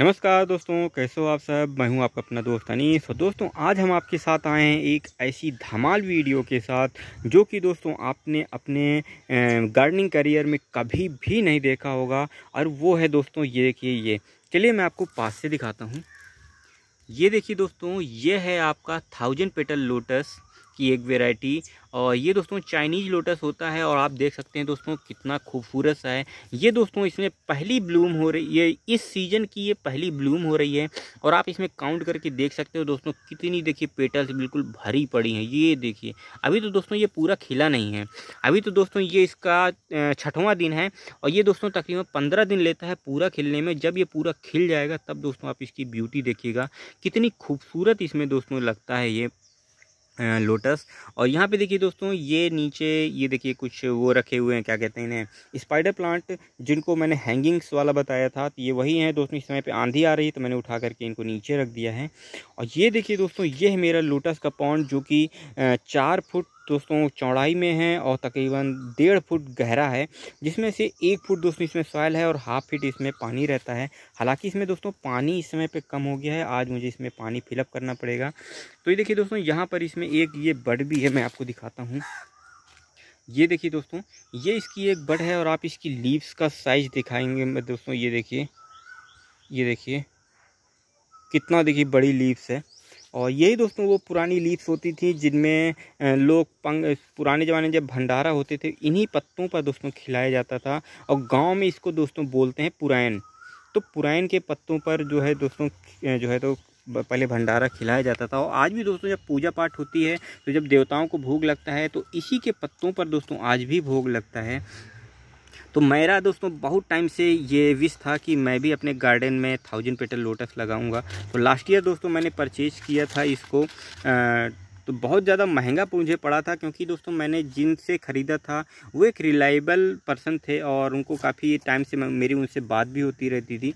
नमस्कार दोस्तों कैसे हो आप सब मैं हूं आपका अपना दोस्त अनीस और दोस्तों आज हम आपके साथ आए हैं एक ऐसी धमाल वीडियो के साथ जो कि दोस्तों आपने अपने गार्डनिंग करियर में कभी भी नहीं देखा होगा और वो है दोस्तों ये देखिए ये चलिए मैं आपको पास से दिखाता हूँ ये देखिए दोस्तों ये है आपका थाउजेंड पेटल लोटस की एक वेराइटी और ये दोस्तों चाइनीज लोटस होता है और आप देख सकते हैं दोस्तों कितना खूबसूरत सा है ये दोस्तों इसमें पहली ब्लूम हो रही ये इस सीजन की ये पहली ब्लूम हो रही है और आप इसमें काउंट करके देख सकते हो दोस्तों कितनी देखिए पेटल्स बिल्कुल भरी पड़ी हैं ये देखिए अभी तो दोस्तों ये पूरा खिला नहीं है अभी तो दोस्तों ये इसका छठवा दिन है और ये दोस्तों तकरीबन पंद्रह दिन लेता है पूरा खिलने में जब ये पूरा खिल जाएगा तब दोस्तों आप इसकी ब्यूटी देखिएगा कितनी खूबसूरत इसमें दोस्तों लगता है ये लोटस और यहाँ पे देखिए दोस्तों ये नीचे ये देखिए कुछ वो रखे हुए हैं क्या कहते हैं इन्हें स्पाइडर प्लांट जिनको मैंने हैंगिंग्स वाला बताया था तो ये वही हैं दोस्तों इस समय पे आंधी आ रही है तो मैंने उठा करके इनको नीचे रख दिया है और ये देखिए दोस्तों ये है मेरा लोटस का पॉन्ड जो कि चार फुट दोस्तों चौड़ाई में है और तकरीबन डेढ़ फुट गहरा है जिसमें से एक फुट दोस्तों इसमें सॉयल है और हाफ फिट इसमें पानी रहता है हालांकि इसमें दोस्तों पानी इस समय पे कम हो गया है आज मुझे इसमें पानी फिलअप करना पड़ेगा तो ये देखिए दोस्तों यहाँ पर इसमें एक ये बड भी है मैं आपको दिखाता हूँ ये देखिए दोस्तों ये इसकी एक बड है और आप इसकी लीव्स का साइज़ दिखाएंगे मैं दोस्तों ये देखिए ये देखिए कितना देखिए बड़ी लीव्स है और यही दोस्तों वो पुरानी लीव्स होती थी जिनमें लोग पंग पुराने ज़माने जब भंडारा होते थे इन्हीं पत्तों पर दोस्तों खिलाया जाता था और गांव में इसको दोस्तों बोलते हैं पुराइन तो पुराइन के पत्तों पर जो है दोस्तों जो है तो पहले भंडारा खिलाया जाता था और आज भी दोस्तों जब पूजा पाठ होती है तो जब देवताओं को भोग लगता है तो इसी के पत्तों पर दोस्तों आज भी भोग लगता है तो मेरा दोस्तों बहुत टाइम से ये विश था कि मैं भी अपने गार्डन में थाउजेंड पेटल लोटस लगाऊंगा तो लास्ट ईयर दोस्तों मैंने परचेज़ किया था इसको आ, तो बहुत ज़्यादा महंगा मुझे पड़ा था क्योंकि दोस्तों मैंने जिनसे ख़रीदा था वो एक रिलायबल पर्सन थे और उनको काफ़ी टाइम से मेरी उनसे बात भी होती रहती थी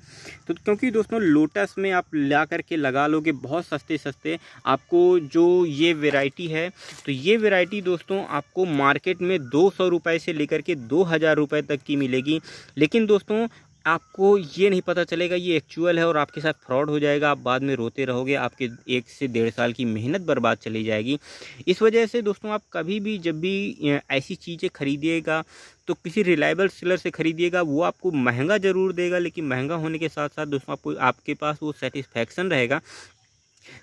तो क्योंकि दोस्तों लोटस में आप ला करके लगा लोगे बहुत सस्ते सस्ते आपको जो ये वेराइटी है तो ये वेराइटी दोस्तों आपको मार्केट में दो सौ रुपये से लेकर के दो हज़ार रुपये तक की मिलेगी लेकिन दोस्तों आपको ये नहीं पता चलेगा ये एक्चुअल है और आपके साथ फ्रॉड हो जाएगा आप बाद में रोते रहोगे आपके एक से डेढ़ साल की मेहनत बर्बाद चली जाएगी इस वजह से दोस्तों आप कभी भी जब भी ऐसी चीज़ें खरीदिएगा तो किसी रिलायबल सेलर से खरीदिएगा वो आपको महंगा ज़रूर देगा लेकिन महंगा होने के साथ साथ दोस्तों आपको आपके पास वो सेटिस्फैक्शन रहेगा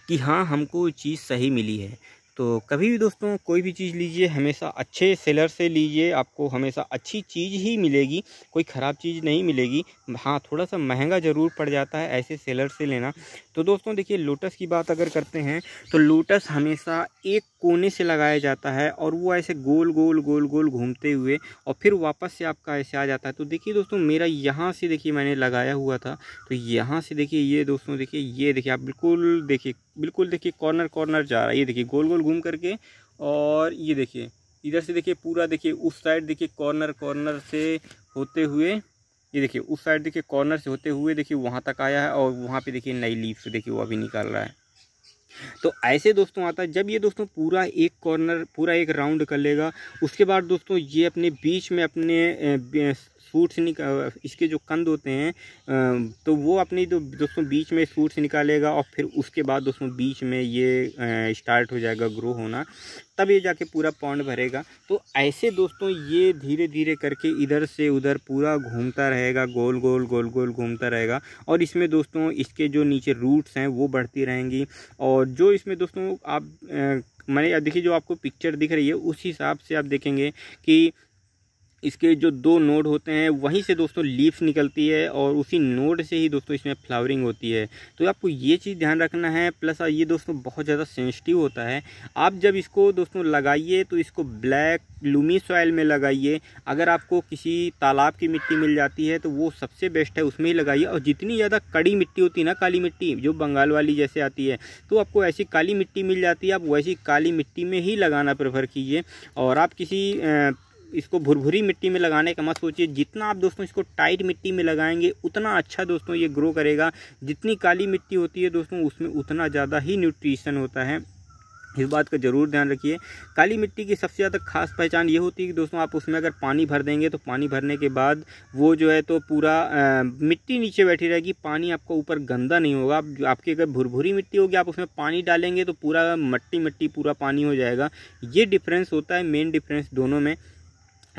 कि हाँ हमको चीज़ सही मिली है तो कभी भी दोस्तों कोई भी चीज़ लीजिए हमेशा अच्छे सेलर से लीजिए आपको हमेशा अच्छी चीज़ ही मिलेगी कोई ख़राब चीज़ नहीं मिलेगी हाँ थोड़ा सा महंगा ज़रूर पड़ जाता है ऐसे सेलर से लेना तो दोस्तों देखिए लोटस की बात अगर करते हैं तो लोटस हमेशा एक कोने से लगाया जाता है और वो ऐसे गोल गोल गोल गोल घूमते हुए और फिर वापस से आपका ऐसे आ जाता है तो देखिए दोस्तों मेरा यहाँ से देखिए मैंने लगाया हुआ था तो यहाँ से देखिए ये दोस्तों देखिए ये देखिए आप बिल्कुल देखिए बिल्कुल देखिए कॉर्नर कॉर्नर जा रहा है ये देखिए गोल गोल घूम करके और ये देखिए इधर से देखिए पूरा देखिए उस साइड देखिए कॉर्नर कॉर्नर से होते हुए ये देखिए उस साइड देखिए कॉर्नर से होते हुए देखिए वहाँ तक आया है और वहाँ पे देखिए नई लीफ देखिए वो अभी निकाल रहा है तो ऐसे दोस्तों आता है जब ये दोस्तों पूरा एक कॉर्नर पूरा एक राउंड कर लेगा उसके बाद दोस्तों ये अपने बीच में अपने सूट से निकाल इसके जो कंद होते हैं तो वो अपनी जो दोस्तों बीच में सूट से निकालेगा और फिर उसके बाद दोस्तों बीच में ये स्टार्ट हो जाएगा ग्रो होना तब ये जाके पूरा पौंड भरेगा तो ऐसे दोस्तों ये धीरे धीरे करके इधर से उधर पूरा घूमता रहेगा गोल गोल गोल गोल घूमता रहेगा और इसमें दोस्तों इसके जो नीचे रूट्स हैं वो बढ़ती रहेंगी और जो इसमें दोस्तों आप मैंने देखिए जो आपको पिक्चर दिख रही है उस हिसाब से आप देखेंगे कि इसके जो दो नोड होते हैं वहीं से दोस्तों लीव्स निकलती है और उसी नोड से ही दोस्तों इसमें फ्लावरिंग होती है तो आपको ये चीज़ ध्यान रखना है प्लस ये दोस्तों बहुत ज़्यादा सेंसिटिव होता है आप जब इसको दोस्तों लगाइए तो इसको ब्लैक लूमी सॉयल में लगाइए अगर आपको किसी तालाब की मिट्टी मिल जाती है तो वो सबसे बेस्ट है उसमें ही लगाइए और जितनी ज़्यादा कड़ी मिट्टी होती है ना काली मिट्टी जो बंगाल वाली जैसे आती है तो आपको ऐसी काली मिट्टी मिल जाती है आप वैसी काली मिट्टी में ही लगाना प्रेफर कीजिए और आप किसी इसको भुरभुरी मिट्टी में लगाने का मत सोचिए जितना आप दोस्तों इसको टाइट मिट्टी में लगाएंगे उतना अच्छा दोस्तों ये ग्रो करेगा जितनी काली मिट्टी होती है दोस्तों उसमें उतना ज़्यादा ही न्यूट्रिशन होता है इस बात का ज़रूर ध्यान रखिए काली मिट्टी की सबसे ज़्यादा खास पहचान ये होती है कि दोस्तों आप उसमें अगर पानी भर देंगे तो पानी भरने के बाद वो जो है तो पूरा आ, मिट्टी नीचे बैठी रहेगी पानी आपका ऊपर गंदा नहीं होगा आप, आपकी अगर भुरभुरी मिट्टी होगी आप उसमें पानी डालेंगे तो पूरा मट्टी मिट्टी पूरा पानी हो जाएगा ये डिफरेंस होता है मेन डिफरेंस दोनों में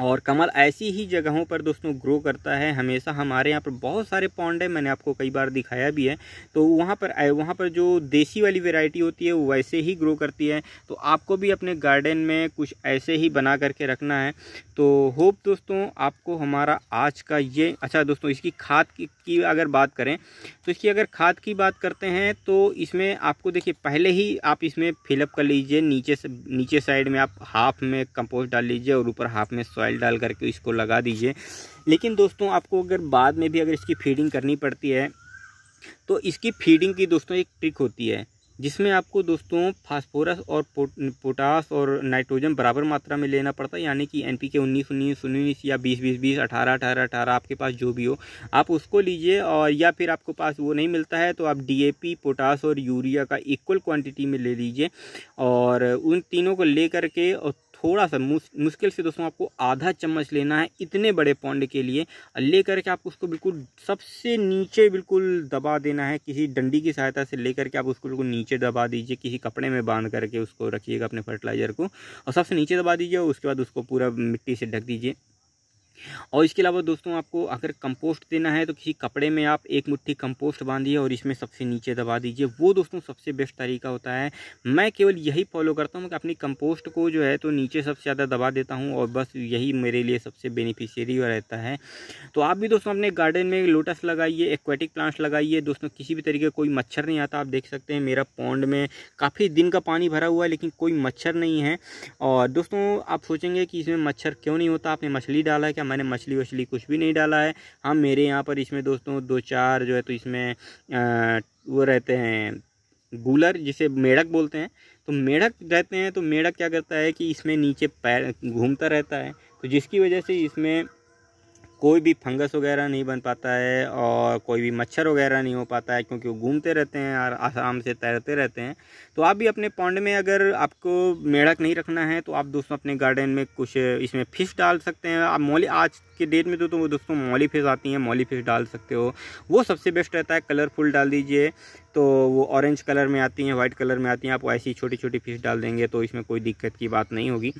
और कमल ऐसी ही जगहों पर दोस्तों ग्रो करता है हमेशा हमारे यहाँ पर बहुत सारे पौंड है मैंने आपको कई बार दिखाया भी है तो वहाँ पर वहाँ पर जो देसी वाली वेराइटी होती है वो वैसे ही ग्रो करती है तो आपको भी अपने गार्डन में कुछ ऐसे ही बना करके रखना है तो होप दोस्तों आपको हमारा आज का ये अच्छा दोस्तों इसकी खाद की, की अगर बात करें तो इसकी अगर खाद की बात करते हैं तो इसमें आपको देखिए पहले ही आप इसमें फिलअप कर लीजिए नीचे से नीचे साइड में आप हाफ में कंपोस्ट डाल लीजिए और ऊपर हाफ में सॉइल डाल करके इसको लगा दीजिए लेकिन दोस्तों आपको अगर बाद में भी अगर इसकी फीडिंग करनी पड़ती है तो इसकी फीडिंग की दोस्तों एक ट्रिक होती है जिसमें आपको दोस्तों फास्फोरस और पोटास और नाइट्रोजन बराबर मात्रा में लेना पड़ता है यानी कि एन पी के उन्नीस उन्नीस उन्नीस या बीस बीस बीस अठारह अठारह अठारह आपके पास जो भी हो आप उसको लीजिए और या फिर आपको पास वो नहीं मिलता है तो आप डी ए पी पोटास और यूरिया का इक्वल क्वांटिटी में ले लीजिए और उन तीनों को ले करके और थोड़ा सा मुश्किल से दोस्तों आपको आधा चम्मच लेना है इतने बड़े पौंड के लिए ले करके आपको उसको बिल्कुल सबसे नीचे बिल्कुल दबा देना है किसी डंडी की सहायता से लेकर के आप उसको बिल्कुल नीचे दबा दीजिए किसी कपड़े में बांध करके उसको रखिएगा अपने फर्टिलाइज़र को और सबसे नीचे दबा दीजिए और उसके बाद उसको पूरा मिट्टी से ढक दीजिए और इसके अलावा दोस्तों आपको अगर कंपोस्ट देना है तो किसी कपड़े में आप एक मुट्ठी कंपोस्ट बांधिए और इसमें सबसे नीचे दबा दीजिए वो दोस्तों सबसे बेस्ट तरीका होता है मैं केवल यही फॉलो करता हूँ कि अपनी कंपोस्ट को जो है तो नीचे सबसे ज़्यादा दबा देता हूँ और बस यही मेरे लिए सबसे बेनिफिशियरी रहता है तो आप भी दोस्तों अपने गार्डन में लोटस लगाइए एक्वेटिक प्लांट्स लगाइए दोस्तों किसी भी तरीके का कोई मच्छर नहीं आता आप देख सकते हैं मेरा पौंड में काफ़ी दिन का पानी भरा हुआ है लेकिन कोई मच्छर नहीं है और दोस्तों आप सोचेंगे कि इसमें मच्छर क्यों नहीं होता आपने मछली डाला है क्या मैंने मछली वछली कुछ भी नहीं डाला है हाँ मेरे यहाँ पर इसमें दोस्तों दो चार जो है तो इसमें वो रहते हैं गूलर जिसे मेढक बोलते हैं तो मेढक रहते हैं तो मेढक क्या करता है कि इसमें नीचे पैर घूमता रहता है तो जिसकी वजह से इसमें कोई भी फंगस वगैरह नहीं बन पाता है और कोई भी मच्छर वगैरह नहीं हो पाता है क्योंकि वो घूमते रहते हैं और आराम से तैरते रहते हैं तो आप भी अपने पौंड में अगर आपको मेढक नहीं रखना है तो आप दोस्तों अपने गार्डन में कुछ इसमें फ़िश डाल सकते हैं आप मौली आज के डेट में तो, तो दोस्तों मौली फिश आती हैं मौली फिश डाल सकते हो वो सबसे बेस्ट रहता है कलरफुल डाल दीजिए तो वो ऑरेंज कलर में आती हैं वाइट कलर में आती हैं आप ऐसी छोटी छोटी फिश डाल देंगे तो इसमें कोई दिक्कत की बात नहीं होगी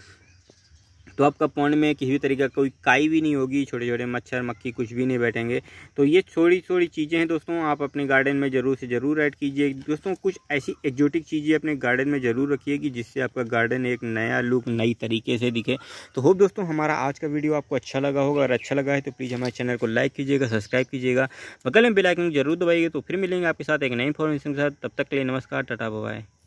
तो आपका पौंड में किसी भी तरीके का कोई काई भी नहीं होगी छोटे छोटे मच्छर मक्खी कुछ भी नहीं बैठेंगे तो ये छोटी छोटी चीज़ें हैं दोस्तों आप अपने गार्डन में ज़रूर से ज़रूर ऐड कीजिए दोस्तों कुछ ऐसी एक्जोटिक चीज़ें अपने गार्डन में ज़रूर रखिए कि जिससे आपका गार्डन एक नया लुक नई तरीके से दिखे तो होप दोस्तों हमारा आज का वीडियो आपको अच्छा लगा होगा अगर अच्छा लगा है तो प्लीज़ हमारे चैनल को लाइक कीजिएगा सब्सक्राइब कीजिएगा बगल में बेलाइकन जरूर दबाइएगा तो फिर मिलेंगे आपके साथ एक नई इन्फॉर्मेशन के साथ तब तक के लिए नमस्कार टाटा बबाई